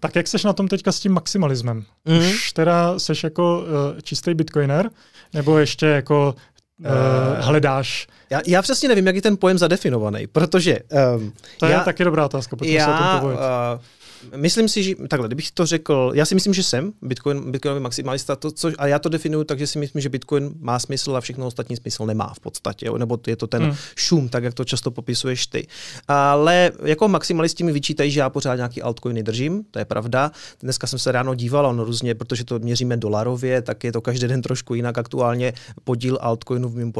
Tak jak seš na tom teďka s tím maximalismem? Mm. Už teda seš jako uh, eh, čistý bitcoiner, nebo ještě jako uh, hledáš? Já, já přesně nevím, jak je ten pojem zadefinovaný, protože... Um, to je já, taky dobrá otázka, pojďme se o tom pobavit. Uh, Myslím si, že takhle, kdybych to řekl, já si myslím, že jsem Bitcoin, Bitcoinový maximalista, to, což, a já to definuju tak, že si myslím, že Bitcoin má smysl a všechno ostatní smysl nemá v podstatě, jo? nebo je to ten hmm. šum, tak jak to často popisuješ ty. Ale jako maximalisti mi vyčítají, že já pořád nějaký altcoiny držím, to je pravda. Dneska jsem se ráno díval, ono různě, protože to měříme dolarově, tak je to každý den trošku jinak. Aktuálně podíl altcoinu v mém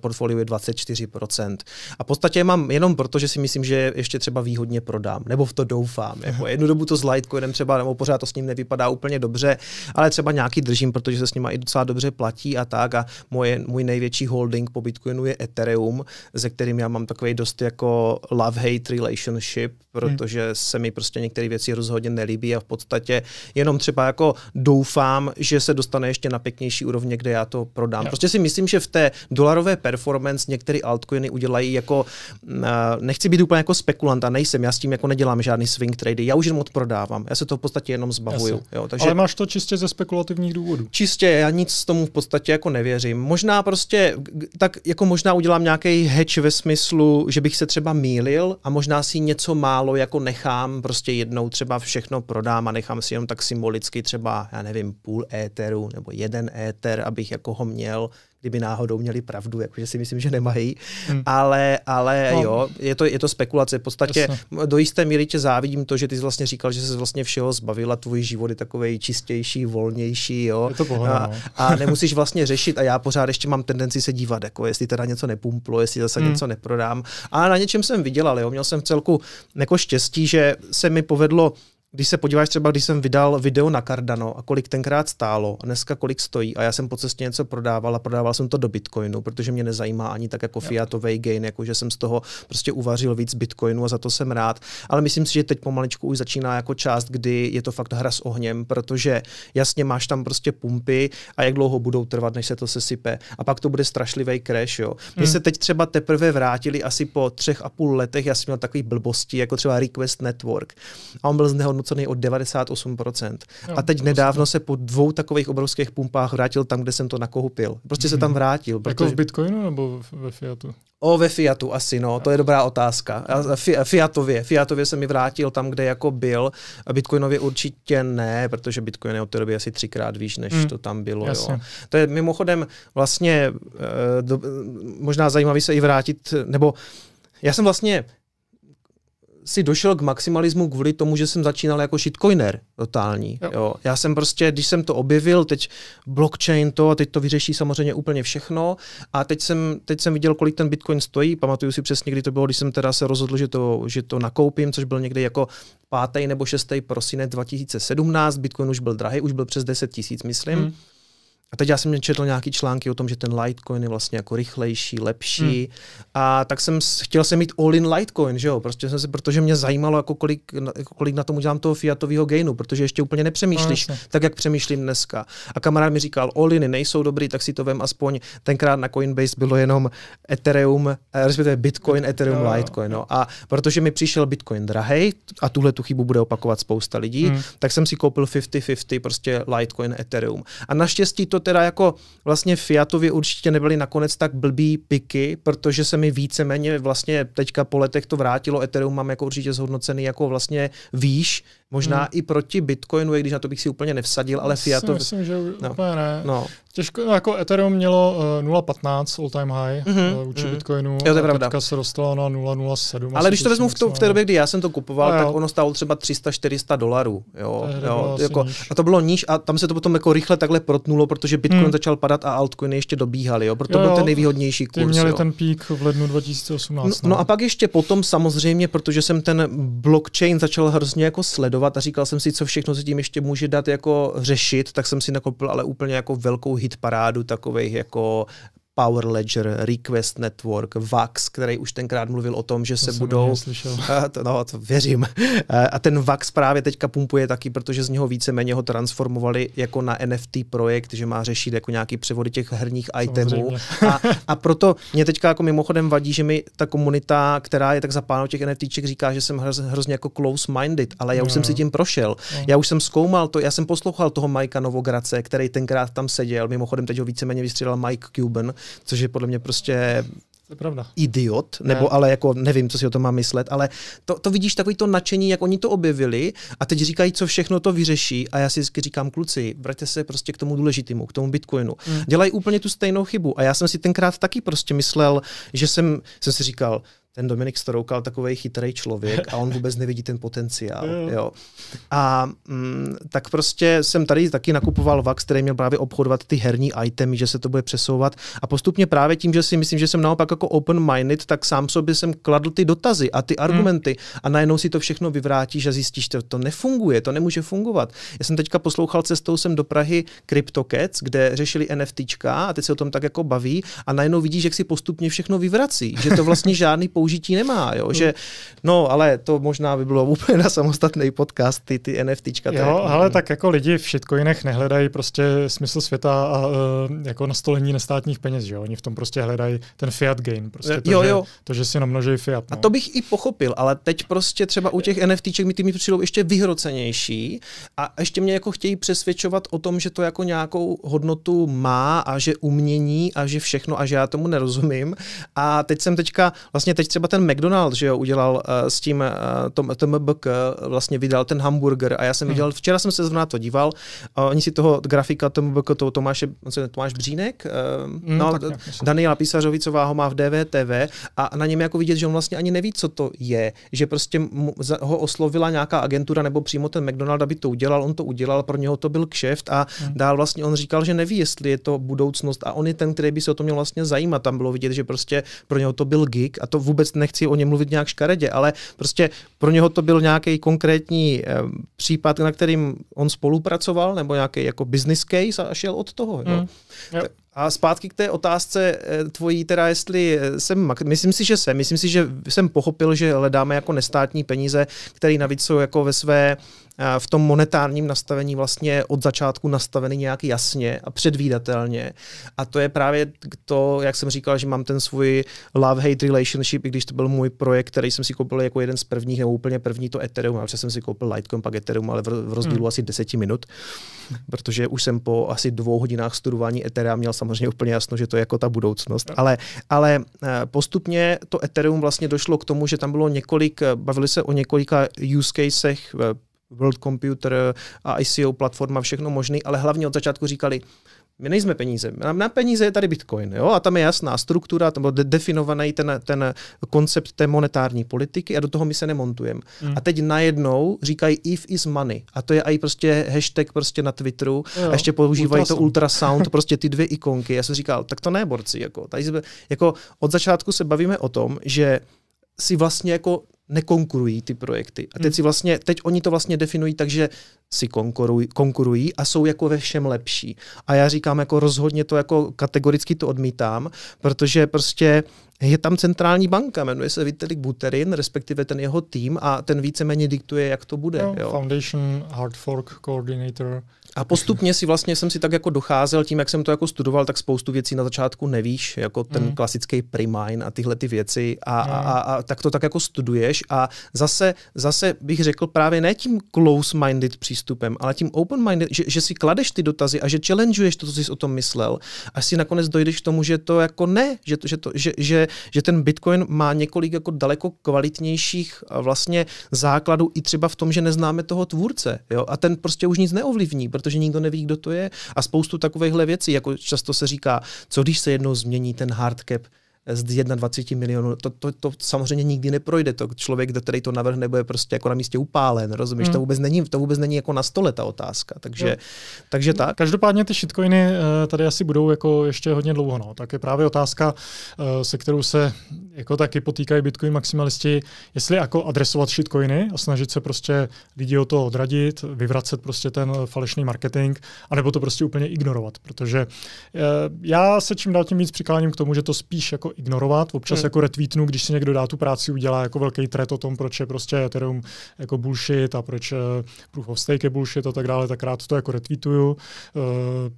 portfoliu je 24%. Eh, a v podstatě mám jenom proto, že si myslím, že ještě třeba výhodně prodám, nebo v to doufám. Jako jednu dobu to s Litecoinem třeba, nebo pořád to s ním nevypadá úplně dobře, ale třeba nějaký držím, protože se s ním i docela dobře platí a tak. A moje, můj největší holding po Bitcoinu je Ethereum, ze kterým já mám takový dost jako love-hate relationship, hmm. protože hmm. se mi prostě některé věci rozhodně nelíbí a v podstatě jenom třeba jako doufám, že se dostane ještě na pěknější úrovně, kde já to prodám. Jo. Prostě si myslím, že v té dolarové performance některé altcoiny udělají jako, eh, nechci být úplně jako spekulant a nejsem, já s tím jako nedělám žádný swing trady, já už jenom odprodávám, já se to v podstatě jenom zbavuju. Jo, takže, Ale máš to čistě ze spekulativních důvodů. Čistě, já nic tomu v podstatě jako nevěřím. Možná prostě, tak jako možná udělám nějaký hedge ve smyslu, že bych se třeba mýlil a možná si něco málo jako nechám, prostě jednou třeba všechno prodám a nechám si jenom tak symbolicky třeba, já nevím, půl éteru nebo jeden éter, abych jako ho měl kdyby náhodou měli pravdu, jakože si myslím, že nemají, hmm. ale, ale no. jo, je to, je to spekulace. V podstatě Jasne. do jisté míry tě závidím to, že ty jsi vlastně říkal, že se vlastně všeho zbavila, tvůj život je takový čistější, volnější, jo. Je to pohoda, a, no. a nemusíš vlastně řešit a já pořád ještě mám tendenci se dívat, jako jestli teda něco nepumplo, jestli zase hmm. něco neprodám. A na něčem jsem vydělal, jo. Měl jsem v celku jako štěstí, že se mi povedlo když se podíváš třeba, když jsem vydal video na Cardano a kolik tenkrát stálo, a dneska kolik stojí a já jsem po cestě něco prodával a prodával jsem to do Bitcoinu, protože mě nezajímá ani tak jako fiatový gain, jako že jsem z toho prostě uvařil víc Bitcoinu a za to jsem rád. Ale myslím si, že teď pomaličku už začíná jako část, kdy je to fakt hra s ohněm, protože jasně máš tam prostě pumpy a jak dlouho budou trvat, než se to sesype. A pak to bude strašlivý crash, jo. My hmm. se teď třeba teprve vrátili asi po třech a půl letech, já jsem měl takový blbosti, jako třeba Request Network. A on byl znehodnocený zhodnocený o 98%. No, a teď nedávno vlastně- se po dvou takových obrovských pumpách vrátil tam, kde jsem to nakoupil. Prostě mm-hmm. se tam mhm. vrátil. Protože... Jako v Bitcoinu nebo ve Fiatu? O, ve Fiatu asi, no, to je dobrá otázka. A fi, Fiatově, Fiatově se mi vrátil tam, kde jako byl. A Bitcoinově určitě ne, protože Bitcoin je od té doby asi třikrát výš, než mm. to tam bylo. Jo. To je mimochodem vlastně eh, do, eh, možná zajímavý se i vrátit, nebo já jsem vlastně si došel k maximalismu kvůli tomu, že jsem začínal jako shitcoiner totální. Jo. Jo. Já jsem prostě, když jsem to objevil, teď blockchain to a teď to vyřeší samozřejmě úplně všechno a teď jsem, teď jsem viděl, kolik ten Bitcoin stojí, pamatuju si přesně, kdy to bylo, když jsem teda se rozhodl, že to, že to nakoupím, což byl někde jako 5. nebo 6. prosinec 2017, Bitcoin už byl drahý, už byl přes 10 tisíc, myslím. Hmm. A teď já jsem četl nějaký články o tom, že ten Litecoin je vlastně jako rychlejší, lepší. Hmm. A tak jsem chtěl jsem mít all in Litecoin, že jo? Prostě jsem se, protože mě zajímalo, jako kolik, jako kolik na tom udělám toho fiatového gainu, protože ještě úplně nepřemýšlíš no, tak, jak přemýšlím dneska. A kamarád mi říkal, all in nejsou dobrý, tak si to vem aspoň. Tenkrát na Coinbase bylo jenom Ethereum, eh, respektive Bitcoin, Ethereum, no, Litecoin. No. A protože mi přišel Bitcoin drahej, a tuhle tu chybu bude opakovat spousta lidí, hmm. tak jsem si koupil 50-50 prostě Litecoin, Ethereum. A naštěstí to to teda jako vlastně Fiatovi určitě nebyly nakonec tak blbý piky, protože se mi víceméně vlastně teďka po letech to vrátilo. Ethereum mám jako určitě zhodnocený jako vlastně výš, Možná hmm. i proti Bitcoinu, i když na to bych si úplně nevsadil, ale Fiat to... Myslím, že no. úplně ne. No. Těžko, no jako Ethereum mělo uh, eh, 0,15 all time high mm-hmm. uh, vůči mm-hmm. Bitcoinu. Jo, to je pravda. teďka se dostalo na 0,07. Ale když to vezmu v, to, v té no. době, kdy já jsem to kupoval, no, tak ono stálo třeba 300-400 dolarů. Jo, jo, jako, a to bylo níž a tam se to potom jako rychle takhle protnulo, protože Bitcoin hmm. začal padat a altcoiny ještě dobíhaly. Jo, proto jo, byl ten nejvýhodnější kurz. Ty měli jo. ten pík v lednu 2018. No, no, no a pak ještě potom samozřejmě, protože jsem ten blockchain začal hrozně jako sledovat, sledovat a říkal jsem si, co všechno se tím ještě může dát jako řešit, tak jsem si nakopil ale úplně jako velkou hit parádu takových jako Power Ledger, Request Network, Vax, který už tenkrát mluvil o tom, že to se budou... A eh, to, no, to věřím. Eh, a ten Vax právě teďka pumpuje taky, protože z něho víceméně ho transformovali jako na NFT projekt, že má řešit jako nějaký převody těch herních itemů. A, a, proto mě teďka jako mimochodem vadí, že mi ta komunita, která je tak zapána těch NFTček, říká, že jsem hroz, hrozně jako close-minded, ale já už no. jsem si tím prošel. No. Já už jsem zkoumal to, já jsem poslouchal toho Majka Novograce, který tenkrát tam seděl, mimochodem teď ho víceméně vystřídal Mike Cuban, což je podle mě prostě pravda. idiot, nebo ne. ale jako nevím, co si o tom má myslet, ale to, to vidíš takový to nadšení, jak oni to objevili a teď říkají, co všechno to vyřeší a já si vždycky říkám, kluci, vraťte se prostě k tomu důležitému, k tomu Bitcoinu. Hmm. Dělají úplně tu stejnou chybu a já jsem si tenkrát taky prostě myslel, že jsem, jsem si říkal, ten Dominik Storoukal takový chytrý člověk a on vůbec nevidí ten potenciál. jo. A mm, tak prostě jsem tady taky nakupoval VAX, který měl právě obchodovat ty herní itemy, že se to bude přesouvat. A postupně právě tím, že si myslím, že jsem naopak jako open-minded, tak sám sobě jsem kladl ty dotazy a ty hmm. argumenty hmm. a najednou si to všechno vyvrátíš a zjistíš, že to, to nefunguje, to nemůže fungovat. Já jsem teďka poslouchal cestou sem do Prahy CryptoCats, kde řešili NFTčka a teď se o tom tak jako baví a najednou vidíš, jak si postupně všechno vyvrací, že to vlastně žádný použití použití nemá, jo? Hmm. že no ale to možná by bylo úplně na samostatný podcast, ty, ty NFTčka. Jo, je, ale tak jako lidi v shitcoinech nehledají prostě smysl světa a uh, jako nastolení nestátních peněz, že jo? oni v tom prostě hledají ten fiat gain, prostě to, jo, že, jo. Že, to, že si namnožejí fiat. No. A to bych i pochopil, ale teď prostě třeba u těch NFTček mi ty mi přijdou ještě vyhrocenější a ještě mě jako chtějí přesvědčovat o tom, že to jako nějakou hodnotu má a že umění a že všechno a že já tomu nerozumím. A teď jsem teďka, vlastně teď teď třeba ten McDonald's, že jo, udělal uh, s tím uh, eh, tom, TMBK, vlastně vydal ten hamburger a já jsem hmm. viděl, včera jsem se zrovna to díval, uh, oni si toho grafika TMBK, toho Tomáše, Tomáš Břínek, uh, hmm, no, tak, Daniela Písařovicová ho má v DVTV a na něm jako vidět, že on vlastně ani neví, co to je, že prostě mu, za, ho oslovila nějaká agentura nebo přímo ten McDonald, aby to udělal, on to udělal, pro něho to byl kšeft a hmm. dál vlastně on říkal, že neví, jestli je to budoucnost a on je ten, který by se o to měl vlastně zajímat. Tam bylo vidět, že prostě pro něho to byl gig a to vůbec vůbec nechci o něm mluvit nějak škaredě, ale prostě pro něho to byl nějaký konkrétní eh, případ, na kterým on spolupracoval, nebo nějaký jako business case a šel od toho. Jo. Mm. Jo. A zpátky k té otázce eh, tvojí, teda jestli eh, jsem, myslím si, že jsem, myslím si, že jsem pochopil, že hledáme jako nestátní peníze, které navíc jsou jako ve své eh, v tom monetárním nastavení vlastně od začátku nastaveny nějak jasně a předvídatelně. A to je právě to, jak jsem říkal, že mám ten svůj love-hate relationship, i když to byl můj projekt, který jsem si koupil jako jeden z prvních, nebo úplně první to Ethereum, protože jsem si koupil Litecoin, pak Ethereum, ale v rozdílu hmm. asi deseti minut, protože už jsem po asi dvou hodinách studování Ethereum měl sam samozřejmě úplně jasno, že to je jako ta budoucnost, ale, ale eh, postupně to Ethereum vlastně došlo k tomu, že tam bylo několik, eh, bavili se o několika use casech eh, World Computer a ICO platforma, všechno možný, ale hlavně od začátku říkali, my nejsme peníze. Na peníze je tady Bitcoin. Jo? A tam je jasná struktura, tam byl de- definovaný ten, ten koncept té monetární politiky a do toho my se nemontujeme. Mm. A teď najednou říkají if is money. A to je i prostě hashtag prostě na Twitteru. Jo, a ještě používají ultrasound. to ultrasound, prostě ty dvě ikonky. Já jsem říkal, tak to ne, borci. Jako, tady jsme, jako od začátku se bavíme o tom, že si vlastně jako nekonkurují ty projekty. A teď hmm. si vlastně, teď oni to vlastně definují tak, že si konkurují, konkurují a jsou jako ve všem lepší. A já říkám jako rozhodně to jako kategoricky to odmítám, protože prostě je tam centrální banka, jmenuje se Vitalik Buterin, respektive ten jeho tým a ten víceméně diktuje, jak to bude. No, jo. Foundation, Hard Fork, Coordinator. A postupně si vlastně jsem si tak jako docházel tím, jak jsem to jako studoval, tak spoustu věcí na začátku nevíš, jako ten mm. klasický primine a tyhle ty věci a, mm. a, a, a tak to tak jako studuješ a zase, zase bych řekl právě ne tím close-minded přístupem, přístupem, ale tím open-minded, že, že si kladeš ty dotazy a že challengeuješ to, co jsi o tom myslel, a si nakonec dojdeš k tomu, že to jako ne, že, to, že, to, že, že, že ten Bitcoin má několik jako daleko kvalitnějších vlastně základů i třeba v tom, že neznáme toho tvůrce. Jo? A ten prostě už nic neovlivní, protože nikdo neví, kdo to je. A spoustu takovýchhle věcí, jako často se říká, co když se jednou změní ten hardcap, z 21 milionů. To, to, to, samozřejmě nikdy neprojde. To člověk, do který to navrhne, bude prostě jako na místě upálen. Rozumíš? Hmm. To, vůbec není, to vůbec není jako na stole ta otázka. Takže, takže tak. Každopádně ty shitcoiny eh, tady asi budou jako ještě hodně dlouho. No. Tak je právě otázka, eh, se kterou se jako taky potýkají bitcoin maximalisti, jestli jako adresovat shitcoiny a snažit se prostě lidi o to odradit, vyvracet prostě ten eh, falešný marketing, anebo to prostě úplně ignorovat. Protože já se čím dál tím víc přikláním k tomu, že to spíš jako ignorovat. Občas hmm. jako retweetnu, když si někdo dá tu práci, udělá jako velký tret o tom, proč je prostě Ethereum jako bullshit a proč eh, proof of stake je bullshit a tak dále, tak rád to jako retweetuju. Eh,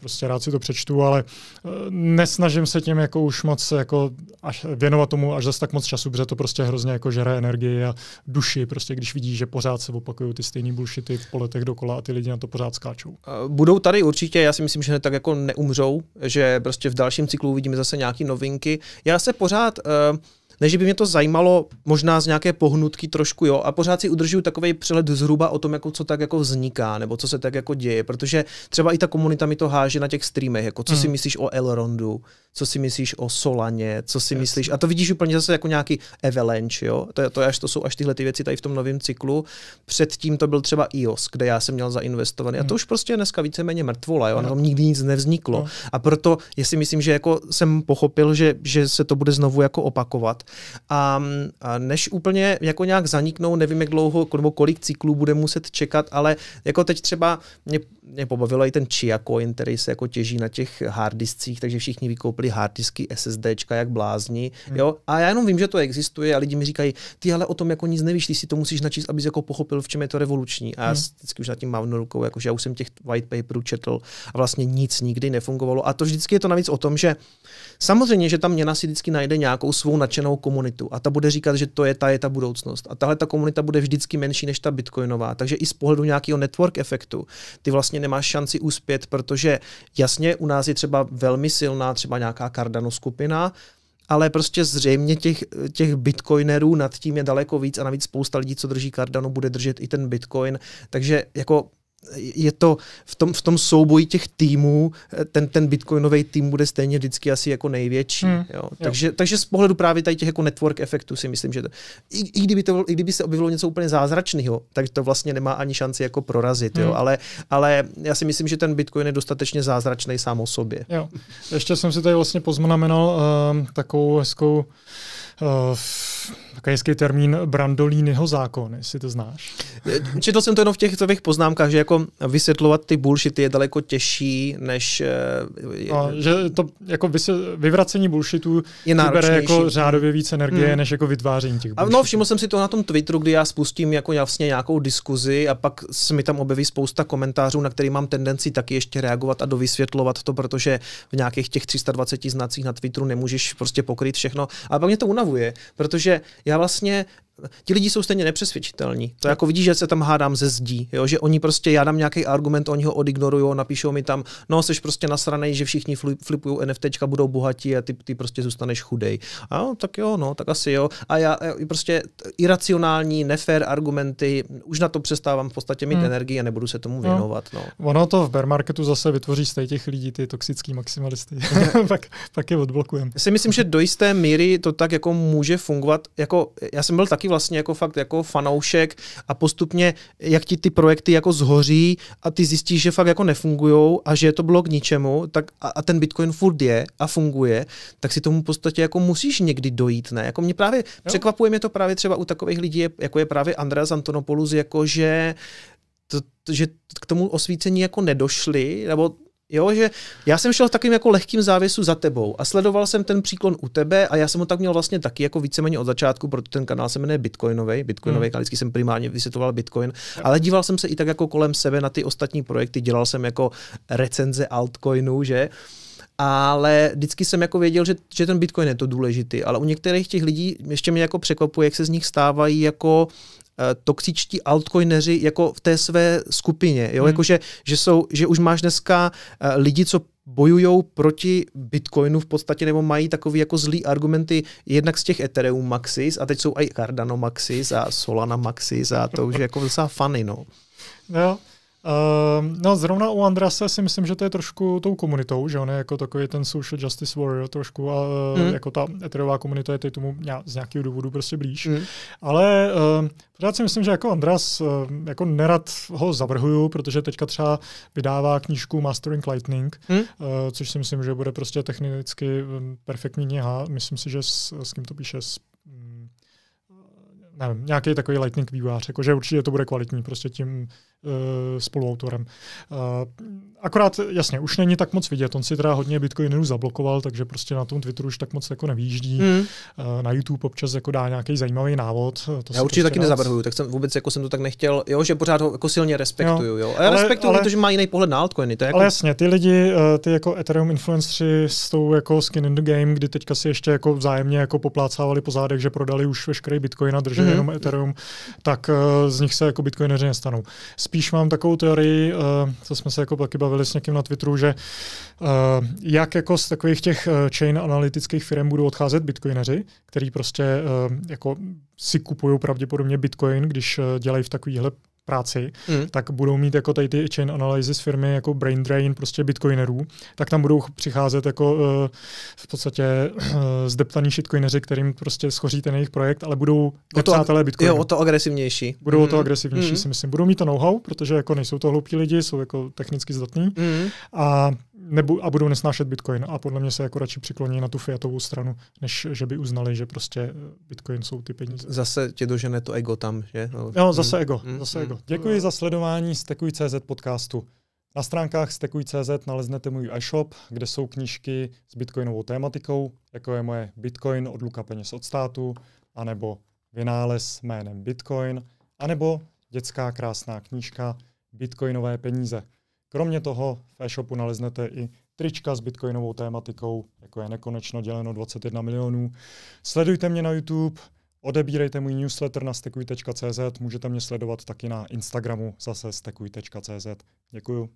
prostě rád si to přečtu, ale eh, nesnažím se tím jako už moc jako až věnovat tomu až zase tak moc času, protože to prostě hrozně jako žere energii a duši, prostě když vidí, že pořád se opakují ty stejné bullshity v poletech dokola a ty lidi na to pořád skáčou. Budou tady určitě, já si myslím, že ne tak jako neumřou, že prostě v dalším cyklu uvidíme zase nějaké novinky. Já se se pořád eh, než by mě to zajímalo možná z nějaké pohnutky trošku, jo, a pořád si udržuju takový přehled zhruba o tom, jako co tak jako vzniká, nebo co se tak jako děje, protože třeba i ta komunita mi to háže na těch streamech, jako co mm. si myslíš o Elrondu, co si myslíš o Solaně, co si yes. myslíš, a to vidíš úplně zase jako nějaký Avalanche, jo, to, to, až, to jsou až tyhle ty věci tady v tom novém cyklu, předtím to byl třeba iOS, kde já jsem měl zainvestovaný, mm. a to mm. už prostě je dneska víceméně mrtvola, jo, mm. na no. tom nikdy nic nevzniklo, mm. a proto, jestli myslím, že jako jsem pochopil, že, že se to bude znovu jako opakovat, a, a než úplně jako nějak zaniknou, nevím, jak dlouho jako nebo kolik cyklů bude muset čekat, ale jako teď třeba mě, mě pobavilo i ten Chia coin, který se jako těží na těch harddiscích, takže všichni vykoupili harddisky SSDčka jak blázni. Hmm. Jo? A já jenom vím, že to existuje a lidi mi říkají, ty ale o tom jako nic nevíš, ty si to musíš načíst, abys jako pochopil, v čem je to revoluční. A hmm. já vždycky už nad tím mám rukou, jakože já už jsem těch white paperů četl a vlastně nic nikdy nefungovalo. A to vždycky je to navíc o tom, že samozřejmě, že ta měna si vždycky najde nějakou svou nadšenou komunitu a ta bude říkat, že to je ta, je ta budoucnost. A tahle ta komunita bude vždycky menší než ta bitcoinová. Takže i z pohledu nějakého network efektu ty vlastně nemáš šanci uspět, protože jasně u nás je třeba velmi silná třeba nějaká Cardano skupina, ale prostě zřejmě těch, těch bitcoinerů nad tím je daleko víc a navíc spousta lidí, co drží Cardano, bude držet i ten bitcoin. Takže jako je to v tom, v tom souboji těch týmů, eh, ten, ten bitcoinový tým bude stejně vždycky asi jako největší. Hmm. Jo. Takže, jo. takže z pohledu právě tady těch jako network efektů si myslím, že to, i, i, kdyby to, i kdyby se objevilo něco úplně zázračného, takže to vlastně nemá ani šanci jako prorazit. Hmm. Jo. Ale, ale já si myslím, že ten bitcoin je dostatečně zázračný sám o sobě. Jo. Ještě jsem si tady vlastně poznamenal uh, takovou hezkou uh, Takový hezký termín Brandolínyho zákon, jestli to znáš. Eh, četl jsem to jenom v těch tvých poznámkách, že jako vysvětlovat ty bullshity je daleko těžší, než... Eh, no, že to jako vyvracení bullshitů je vybere jako řádově víc energie, hmm. než jako vytváření těch no, bullshitů. No, všiml jsem si to na tom Twitteru, kdy já spustím jako vlastně nějakou diskuzi a pak se mi tam objeví spousta komentářů, na který mám tendenci taky ještě reagovat a dovysvětlovat to, protože v nějakých těch 320 znacích na Twitteru nemůžeš prostě pokryt všechno. A pak mě to unavuje, protože já vlastně ti lidi jsou stejně nepřesvědčitelní. To jako vidíš, že se tam hádám ze zdí, jo? že oni prostě, já dám nějaký argument, oni ho odignorují, napíšou mi tam, no jsi prostě nasranej, že všichni flipují NFT budou bohatí a ty, ty prostě zůstaneš chudej. A no, tak jo, no, tak asi jo. A já, e, prostě iracionální, nefér argumenty, už na to přestávám v podstatě mít hmm. energii a nebudu se tomu no. věnovat. No. no. Ono to v bear marketu zase vytvoří z těch lidí, ty toxický maximalisty. pak, tak je odblokujeme. Já si myslím, že do jisté míry to tak jako může fungovat. Jako, já jsem byl taky vlastně jako fakt jako fanoušek a postupně, jak ti ty projekty jako zhoří a ty zjistíš, že fakt jako nefungují a že to bylo k ničemu, tak a, a ten Bitcoin furt je a funguje, tak si tomu v podstatě jako musíš někdy dojít, ne? Jako mě právě, jo. překvapuje mě to právě třeba u takových lidí, jako je právě Andreas Antonopoulos, jako že to, že k tomu osvícení jako nedošli, nebo Jo, že já jsem šel v takovým jako lehkým závěsu za tebou a sledoval jsem ten příklon u tebe a já jsem ho tak měl vlastně taky jako víceméně od začátku, protože ten kanál se jmenuje Bitcoinový, Bitcoinový hmm. vždycky jsem primárně vysvětloval Bitcoin, tak. ale díval jsem se i tak jako kolem sebe na ty ostatní projekty, dělal jsem jako recenze altcoinů, že? ale vždycky jsem jako věděl, že, že ten Bitcoin je to důležitý, ale u některých těch lidí ještě mě jako překvapuje, jak se z nich stávají jako Eh, toxičtí altcoineři jako v té své skupině. Jo? Hmm. Jako, že, že, jsou, že už máš dneska eh, lidi, co bojují proti Bitcoinu v podstatě, nebo mají takový jako zlý argumenty jednak z těch Ethereum Maxis a teď jsou i Cardano Maxis a Solana Maxis a to už je jako docela funny, no. No, Uh, no zrovna u Andrase si myslím, že to je trošku tou komunitou, že on je jako takový ten social justice warrior trošku a mm. jako ta eterová komunita je tomu z nějakého důvodu prostě blíž. Mm. Ale uh, pořád si myslím, že jako Andras, uh, jako nerad ho zavrhuju, protože teďka třeba vydává knížku Mastering Lightning, mm. uh, což si myslím, že bude prostě technicky perfektní kniha. Myslím si, že s, s kým to píše, s mm, nevím, nějaký takový lightning vývář, jakože určitě to bude kvalitní prostě tím uh, spoluautorem. Uh, akorát, jasně, už není tak moc vidět, on si teda hodně Bitcoinů zablokoval, takže prostě na tom Twitteru už tak moc jako nevýjíždí, mm. uh, eh, na YouTube občas jako dá nějaký zajímavý návod. To Já určitě prostě taky nezabrhuju, tak jsem vůbec jako jsem to tak nechtěl, jo, že pořád ho jako silně respektuju, jo. jo. Ale, ale respektuju ale, to, že má jiný pohled na altcoiny. To je jako... Ale jasně, ty lidi, ty jako Ethereum influenceři s tou jako skin in the game, kdy teďka si ještě jako vzájemně jako poplácávali po zádech, že prodali už veškerý Bitcoin a drží mm-hmm. jenom Ethereum, tak uh, z nich se jako bitcoineři nestanou. Spíš mám takovou teorii, uh, co jsme se jako taky bavili s někým na Twitteru, že uh, jak jako z takových těch chain analytických firm budou odcházet bitcoineři, který prostě uh, jako si kupují pravděpodobně bitcoin, když dělají v takovýchhle práci, mm. tak budou mít jako tady ty chain analysis firmy jako brain drain prostě bitcoinerů, tak tam budou přicházet jako uh, v podstatě uh, zdeptaný shitcoineři, kterým prostě schoří ten jejich projekt, ale budou to nepřátelé bitcoinu. Jo, o to agresivnější. Budou mm. o to hmm. agresivnější, mm. si myslím. Budou mít to know-how, protože jako nejsou to hloupí lidi, jsou jako technicky zdatní mm. a nebu- a budou nesnášet Bitcoin. A podle mě se jako radši přikloní na tu fiatovou stranu, než že by uznali, že prostě eh, Bitcoin jsou ty peníze. Zase tě dožene to ego tam, že? No, no zase mm. ego. Mm, zase mm. ego. Děkuji za sledování Stekuj.cz podcastu. Na stránkách Stekuj.cz naleznete můj e-shop, kde jsou knížky s bitcoinovou tématikou, jako je moje Bitcoin od Luka peněz od státu, anebo vynález jménem Bitcoin, anebo dětská krásná knížka Bitcoinové peníze. Kromě toho v e-shopu naleznete i trička s bitcoinovou tématikou, jako je nekonečno děleno 21 milionů. Sledujte mě na YouTube, odebírejte můj newsletter na stekuj.cz, můžete mě sledovat taky na Instagramu zase stekuj.cz. Děkuju.